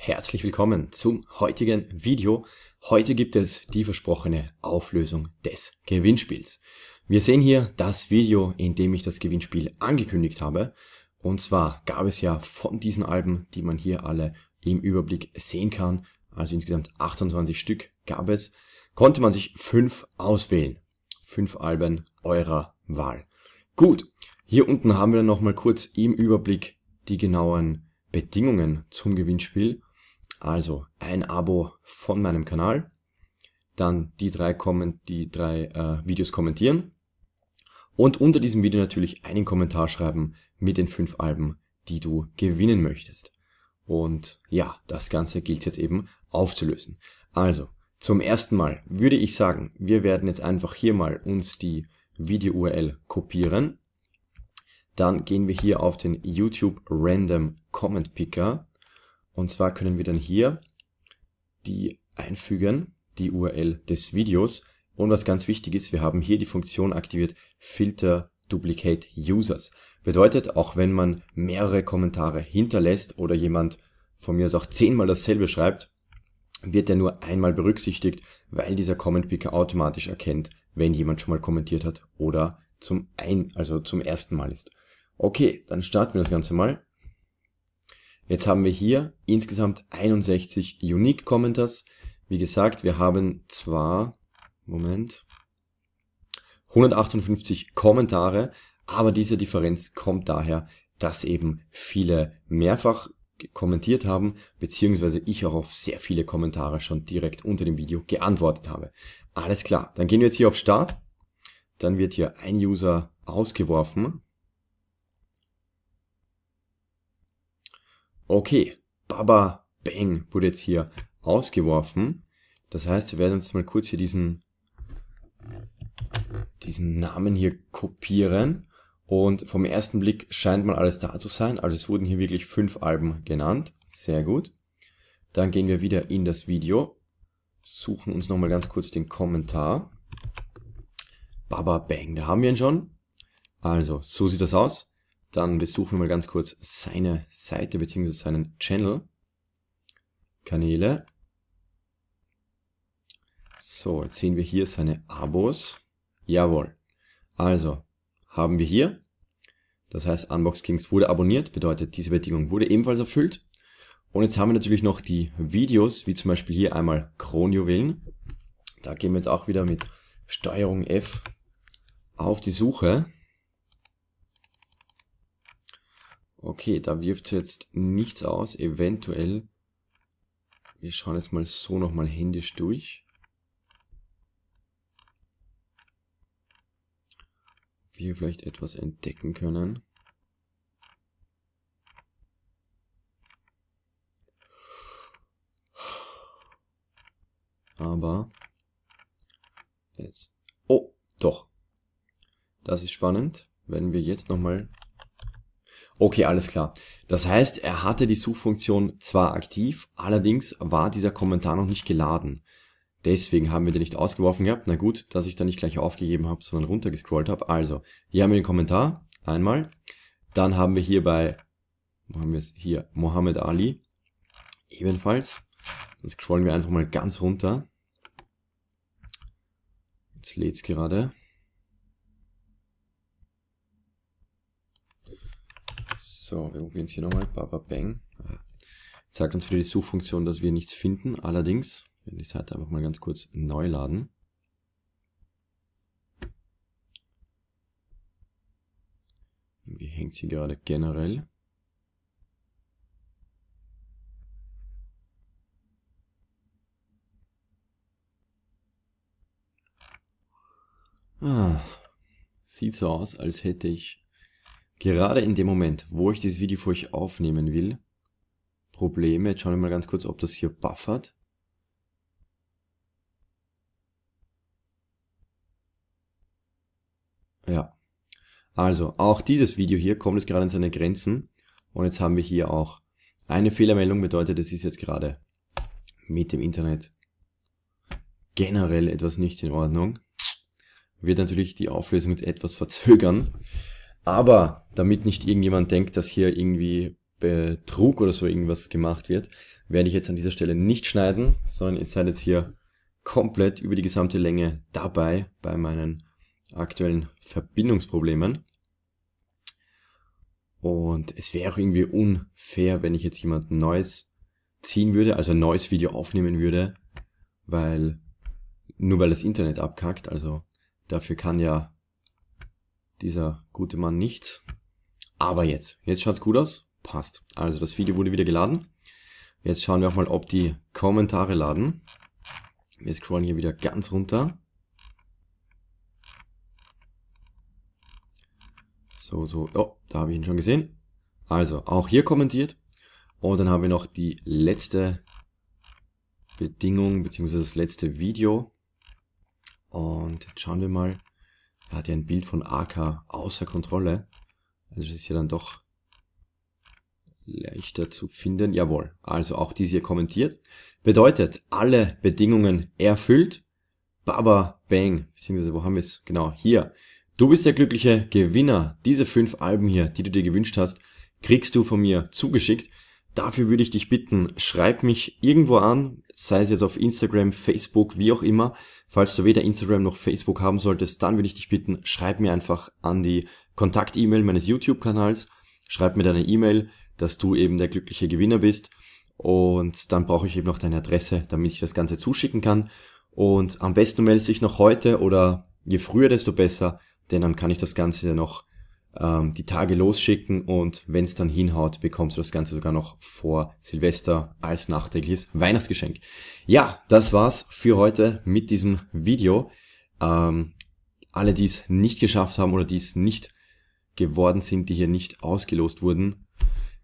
Herzlich willkommen zum heutigen Video. Heute gibt es die versprochene Auflösung des Gewinnspiels. Wir sehen hier das Video, in dem ich das Gewinnspiel angekündigt habe. Und zwar gab es ja von diesen Alben, die man hier alle im Überblick sehen kann, also insgesamt 28 Stück gab es, konnte man sich fünf auswählen. Fünf Alben eurer Wahl. Gut, hier unten haben wir dann nochmal kurz im Überblick die genauen Bedingungen zum Gewinnspiel also ein Abo von meinem Kanal, dann die drei, Comment, die drei äh, Videos kommentieren und unter diesem Video natürlich einen Kommentar schreiben mit den fünf Alben, die du gewinnen möchtest. Und ja, das Ganze gilt jetzt eben aufzulösen. Also, zum ersten Mal würde ich sagen, wir werden jetzt einfach hier mal uns die Video-URL kopieren. Dann gehen wir hier auf den YouTube Random Comment Picker und zwar können wir dann hier die einfügen, die URL des Videos. Und was ganz wichtig ist, wir haben hier die Funktion aktiviert Filter Duplicate Users. Bedeutet, auch wenn man mehrere Kommentare hinterlässt oder jemand von mir aus auch zehnmal dasselbe schreibt, wird er nur einmal berücksichtigt, weil dieser Comment Picker automatisch erkennt, wenn jemand schon mal kommentiert hat oder zum ein, also zum ersten Mal ist. Okay, dann starten wir das Ganze mal. Jetzt haben wir hier insgesamt 61 Unique Commenters. Wie gesagt, wir haben zwar, Moment, 158 Kommentare, aber diese Differenz kommt daher, dass eben viele mehrfach kommentiert haben, beziehungsweise ich auch auf sehr viele Kommentare schon direkt unter dem Video geantwortet habe. Alles klar, dann gehen wir jetzt hier auf Start. Dann wird hier ein User ausgeworfen. Okay, Baba Bang wurde jetzt hier ausgeworfen. Das heißt, wir werden uns mal kurz hier diesen, diesen Namen hier kopieren. Und vom ersten Blick scheint mal alles da zu sein. Also es wurden hier wirklich fünf Alben genannt. Sehr gut. Dann gehen wir wieder in das Video, suchen uns nochmal ganz kurz den Kommentar. Baba Bang, da haben wir ihn schon. Also, so sieht das aus. Dann besuchen wir mal ganz kurz seine Seite bzw. seinen Channel. Kanäle. So, jetzt sehen wir hier seine Abos. Jawohl. Also, haben wir hier. Das heißt, Unbox Kings wurde abonniert, bedeutet, diese Bedingung wurde ebenfalls erfüllt. Und jetzt haben wir natürlich noch die Videos, wie zum Beispiel hier einmal Kronjuwelen. Da gehen wir jetzt auch wieder mit Steuerung F auf die Suche. Okay, da wirft es jetzt nichts aus. Eventuell. Wir schauen jetzt mal so nochmal händisch durch. Ob wir vielleicht etwas entdecken können. Aber jetzt. Oh, doch. Das ist spannend. Wenn wir jetzt nochmal Okay, alles klar. Das heißt, er hatte die Suchfunktion zwar aktiv, allerdings war dieser Kommentar noch nicht geladen. Deswegen haben wir den nicht ausgeworfen gehabt. Na gut, dass ich da nicht gleich aufgegeben habe, sondern runtergescrollt habe. Also, hier haben wir den Kommentar, einmal. Dann haben wir hier bei, wo haben wir es? Hier, Mohammed Ali, ebenfalls. Dann scrollen wir einfach mal ganz runter. Jetzt lädt's gerade. So, wir probieren es hier nochmal. Baba Bang. Zeigt uns wieder die Suchfunktion, dass wir nichts finden. Allerdings, wenn die Seite einfach mal ganz kurz neu laden. Irgendwie hängt sie gerade generell. Ah, sieht so aus, als hätte ich Gerade in dem Moment, wo ich dieses Video für euch aufnehmen will, Probleme. Jetzt schauen wir mal ganz kurz, ob das hier buffert. Ja. Also, auch dieses Video hier kommt jetzt gerade an seine Grenzen. Und jetzt haben wir hier auch eine Fehlermeldung, bedeutet, es ist jetzt gerade mit dem Internet generell etwas nicht in Ordnung. Wird natürlich die Auflösung jetzt etwas verzögern. Aber damit nicht irgendjemand denkt, dass hier irgendwie Betrug oder so irgendwas gemacht wird, werde ich jetzt an dieser Stelle nicht schneiden, sondern ihr seid jetzt hier komplett über die gesamte Länge dabei bei meinen aktuellen Verbindungsproblemen. Und es wäre auch irgendwie unfair, wenn ich jetzt jemand Neues ziehen würde, also ein neues Video aufnehmen würde, weil nur weil das Internet abkackt, also dafür kann ja dieser gute Mann nichts. Aber jetzt, jetzt schaut's gut aus. Passt. Also das Video wurde wieder geladen. Jetzt schauen wir auch mal, ob die Kommentare laden. Wir scrollen hier wieder ganz runter. So, so, oh, da habe ich ihn schon gesehen. Also, auch hier kommentiert. Und dann haben wir noch die letzte Bedingung, beziehungsweise das letzte Video. Und jetzt schauen wir mal, er hat ja ein Bild von AK außer Kontrolle. Also es ist ja dann doch leichter zu finden. Jawohl, also auch dies hier kommentiert. Bedeutet, alle Bedingungen erfüllt. Baba, bang, beziehungsweise wo haben wir es? Genau, hier. Du bist der glückliche Gewinner. Diese fünf Alben hier, die du dir gewünscht hast, kriegst du von mir zugeschickt. Dafür würde ich dich bitten, schreib mich irgendwo an, sei es jetzt auf Instagram, Facebook, wie auch immer. Falls du weder Instagram noch Facebook haben solltest, dann würde ich dich bitten, schreib mir einfach an die Kontakt-E-Mail meines YouTube-Kanals, schreib mir deine E-Mail, dass du eben der glückliche Gewinner bist und dann brauche ich eben noch deine Adresse, damit ich das Ganze zuschicken kann. Und am besten meldest dich noch heute oder je früher, desto besser, denn dann kann ich das Ganze noch ähm, die Tage losschicken und wenn es dann hinhaut, bekommst du das Ganze sogar noch vor Silvester als nachträgliches Weihnachtsgeschenk. Ja, das war's für heute mit diesem Video. Ähm, alle, die es nicht geschafft haben oder die es nicht geworden sind, die hier nicht ausgelost wurden,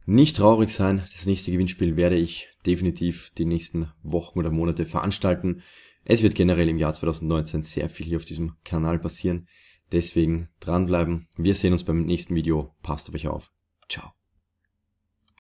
nicht traurig sein. Das nächste Gewinnspiel werde ich definitiv die nächsten Wochen oder Monate veranstalten. Es wird generell im Jahr 2019 sehr viel hier auf diesem Kanal passieren. Deswegen dranbleiben. Wir sehen uns beim nächsten Video. Passt auf euch auf. Ciao.